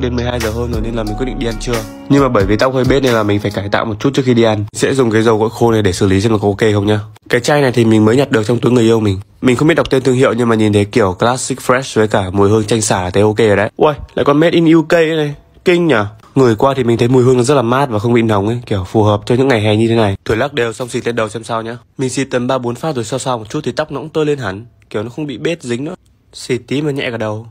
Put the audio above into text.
đến 12 giờ hơn rồi nên là mình quyết định đi ăn trưa nhưng mà bởi vì tóc hơi bết nên là mình phải cải tạo một chút trước khi đi ăn sẽ dùng cái dầu gội khô này để xử lý xem là có ok không nhá cái chai này thì mình mới nhặt được trong túi người yêu mình mình không biết đọc tên thương hiệu nhưng mà nhìn thấy kiểu classic fresh với cả mùi hương chanh xả thấy ok rồi đấy ui lại còn made in uk này kinh nhở người qua thì mình thấy mùi hương nó rất là mát và không bị nóng ấy kiểu phù hợp cho những ngày hè như thế này thổi lắc đều xong xịt lên đầu xem sao nhá mình xịt tầm ba bốn phát rồi sau sao một chút thì tóc nó cũng tơi lên hẳn kiểu nó không bị bết dính nữa xịt tí mà nhẹ cả đầu